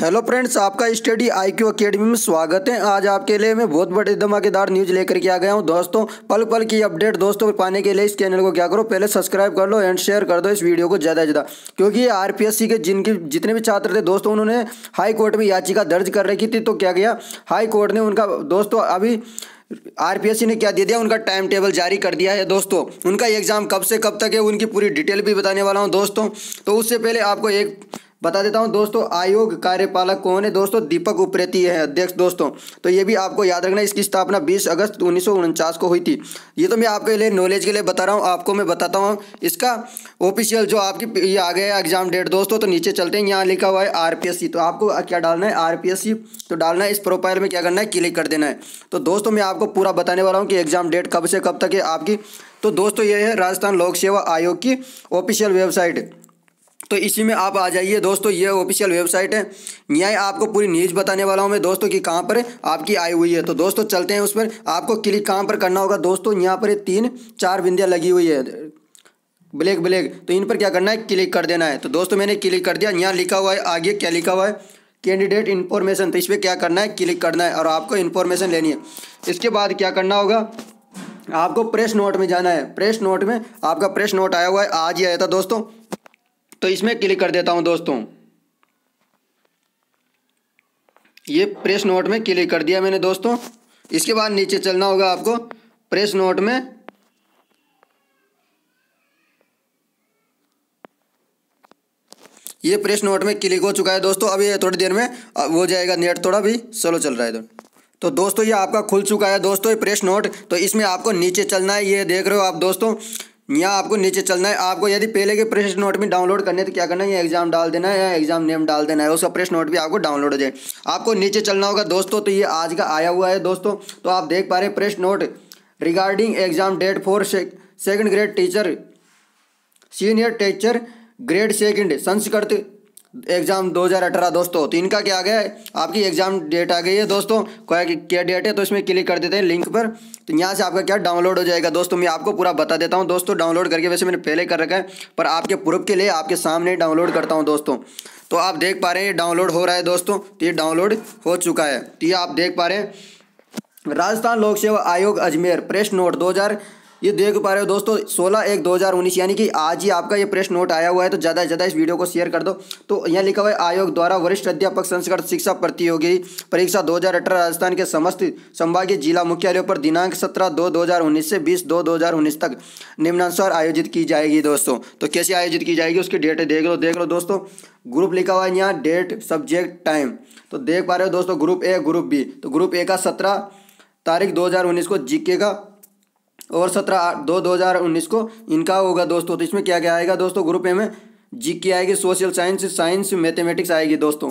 hello friends आपका study IQ क्यू अकेडमी में स्वागत है आज आपके लिए मैं बहुत बड़े धमाकेदार न्यूज लेकर के आ गया हूं दोस्तों पल पल की अपडेट दोस्तों पाने के लिए इस चैनल को क्या करो पहले सब्सक्राइब कर लो एंड शेयर कर दो इस वीडियो को ज़्यादा से ज़्यादा क्योंकि आरपीएससी के जिनके जितने भी छात्र थे दोस्तों उन्होंने हाई कोर्ट में याचिका दर्ज कर रखी थी तो क्या गया हाई कोर्ट ने उनका दोस्तों अभी आरपीएससी ने क्या दे दिया उनका टाइम टेबल जारी कर दिया है दोस्तों उनका एग्ज़ाम कब से कब तक है उनकी पूरी डिटेल भी बताने वाला हूँ दोस्तों तो उससे पहले आपको एक बता देता हूँ दोस्तों आयोग कार्यपालक कौन है दोस्तों दीपक उप्रेती है अध्यक्ष दोस्तों तो ये भी आपको याद रखना इसकी स्थापना 20 अगस्त उन्नीस को हुई थी ये तो मैं आपके लिए नॉलेज के लिए बता रहा हूँ आपको मैं बताता हूँ इसका ऑफिशियल जो आपकी ये आ गया है एग्जाम डेट दोस्तों तो नीचे चलते हैं यहाँ लिखा हुआ है आर तो आपको क्या डालना है आर तो डालना है इस प्रोफाइल में क्या करना है क्लिक कर देना है तो दोस्तों मैं आपको पूरा बताने वाला हूँ कि एग्जाम डेट कब से कब तक है आपकी तो दोस्तों ये है राजस्थान लोक सेवा आयोग की ऑफिशियल वेबसाइट तो इसी में आप आ जाइए दोस्तों ये ऑफिशियल वेबसाइट है यहाँ आपको पूरी न्यूज बताने वाला हूँ मैं दोस्तों कि कहाँ पर आपकी आई हुई है तो दोस्तों चलते हैं उस पर आपको क्लिक कहाँ पर करना होगा दोस्तों यहाँ पर तीन चार बिंदियाँ लगी हुई है ब्लैक ब्लैक तो इन पर क्या करना है क्लिक कर देना है तो दोस्तों मैंने क्लिक कर दिया यहाँ लिखा हुआ है आगे क्या लिखा हुआ है कैंडिडेट इन्फॉर्मेशन तो इस पर क्या करना है क्लिक करना है और आपको इन्फॉर्मेशन लेनी है इसके बाद क्या करना होगा आपको प्रेस नोट में जाना है प्रेस नोट में आपका प्रेस नोट आया हुआ है आज ही आया था दोस्तों तो इसमें क्लिक कर देता हूं दोस्तों ये प्रेस नोट में क्लिक कर दिया मैंने दोस्तों इसके बाद नीचे चलना होगा आपको प्रेस नोट में ये प्रेस नोट में क्लिक हो चुका है दोस्तों अभी थोड़ी देर में हो जाएगा नेट थोड़ा भी स्लो चल रहा है दोस्तों तो दोस्तों ये आपका खुल चुका है दोस्तों ये प्रेस नोट तो इसमें आपको नीचे चलना है ये देख रहे हो आप दोस्तों यहाँ आपको नीचे चलना है आपको यदि पहले के प्रेस नोट में डाउनलोड करने तो क्या करना है एग्जाम डाल देना है या एग्जाम नेम डाल देना है उसका प्रेस नोट भी आपको डाउनलोड हो जाए आपको नीचे चलना होगा दोस्तों तो ये आज का आया हुआ है दोस्तों तो आप देख पा रहे हैं press note regarding exam date for second grade teacher senior teacher grade second Sanskrit exam 2018 दोस्तों तो इनका क्या आ गया है आपकी एग्ज़ाम डेट आ गई है दोस्तों क्या डेट है तो इसमें क्लिक कर देते हैं लिंक पर तो यहाँ से आपका क्या डाउनलोड हो जाएगा दोस्तों मैं आपको पूरा बता देता हूँ दोस्तों डाउनलोड करके वैसे मैंने पहले कर रखा है पर आपके प्रूफ के लिए आपके सामने डाउनलोड करता हूँ दोस्तों तो आप देख पा रहे हैं डाउनलोड हो रहा है दोस्तों तो ये डाउनलोड हो चुका है तो ये आप देख पा रहे हैं राजस्थान लोक सेवा आयोग अजमेर प्रेस नोट दो ये देख पा रहे हो दोस्तों 16 एक 2019 यानी कि आज ही आपका ये प्रेस नोट आया हुआ है तो ज़्यादा से ज़्यादा इस वीडियो को शेयर कर दो तो यहाँ लिखा हुआ है आयोग द्वारा वरिष्ठ अध्यापक संस्कृत शिक्षा प्रतियोगी परीक्षा 2018 राजस्थान के समस्त संभागीय जिला मुख्यालयों पर दिनांक 17 दो 2019 से 20 दो 2019 तक निम्नानुसार आयोजित की जाएगी दोस्तों तो कैसे आयोजित की जाएगी उसकी डेट देख लो देख लो दोस्तों ग्रुप लिखा हुआ है यहाँ डेट सब्जेक्ट टाइम तो देख पा रहे हो दोस्तों ग्रुप ए ग्रुप बी तो ग्रुप ए का सत्रह तारीख 2019 को जीके का और सत्रह दो दो हज़ार उन्नीस को इनका होगा दोस्तों तो इसमें क्या क्या आएगा दोस्तों ग्रुप ए में जी की आएगी सोशल साइंस साइंस मैथमेटिक्स आएगी दोस्तों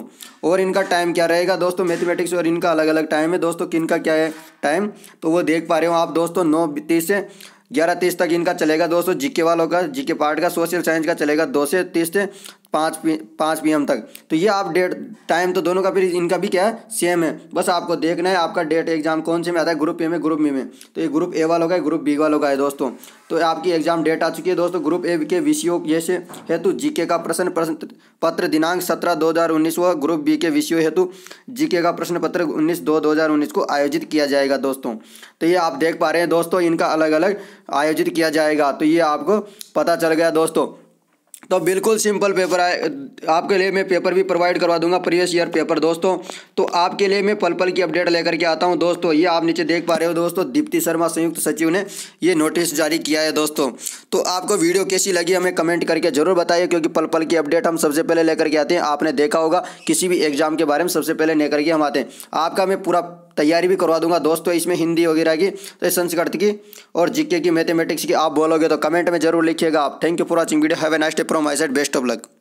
और इनका टाइम क्या रहेगा दोस्तों मैथमेटिक्स और इनका अलग अलग टाइम है दोस्तों किन का क्या है टाइम तो वो देख पा रहे हो आप दोस्तों नौ तीस से ग्यारह तीस तक इनका चलेगा दोस्तों जीके वालों का जीके पार्ट का सोशल साइंस का चलेगा दो से तीस से पाँच पी पाँच पी एम तक तो ये आप डेट टाइम तो दोनों का फिर इनका भी क्या है सेम है बस आपको देखना है आपका डेट एग्जाम कौन से में आता है ग्रुप ए में ग्रुप बी में तो ये ग्रुप ए वालों का है ग्रुप बी वालों का है दोस्तों तो आपकी एग्जाम डेट आ चुकी है दोस्तों ग्रुप ए के विषयों जैसे हेतु जीके का प्रश्न प्रश्न पत्र दिनांक सत्रह दो हज़ार उन्नीस व ग्रुप बी के विषयों हेतु जीके का प्रश्न पत्र उन्नीस दो दो हज़ार उन्नीस को आयोजित किया जाएगा दोस्तों तो ये आप देख पा रहे हैं दोस्तों इनका अलग अलग आयोजित किया जाएगा तो ये आपको पता चल गया दोस्तों तो बिल्कुल सिंपल पेपर है आपके लिए मैं पेपर भी प्रोवाइड करवा दूंगा प्रीवियस ईयर पेपर दोस्तों तो आपके लिए मैं पल पल की अपडेट लेकर के आता हूं दोस्तों ये आप नीचे देख पा रहे हो दोस्तों दीप्ति शर्मा संयुक्त सचिव ने ये नोटिस जारी किया है दोस्तों तो आपको वीडियो कैसी लगी हमें कमेंट करके जरूर बताइए क्योंकि पल पल की अपडेट हम सबसे पहले लेकर के आते हैं आपने देखा होगा किसी भी एग्जाम के बारे में सबसे पहले लेकर के हम आते हैं आपका मैं पूरा तैयारी भी करवा दूंगा दोस्तों इसमें हिंदी वगैरह की तो संस्कृत की और जीके की मैथमेटिक्स की आप बोलोगे तो कमेंट में जरूर लिखिएगा आप thank you for watching video have a nice day from my side best of luck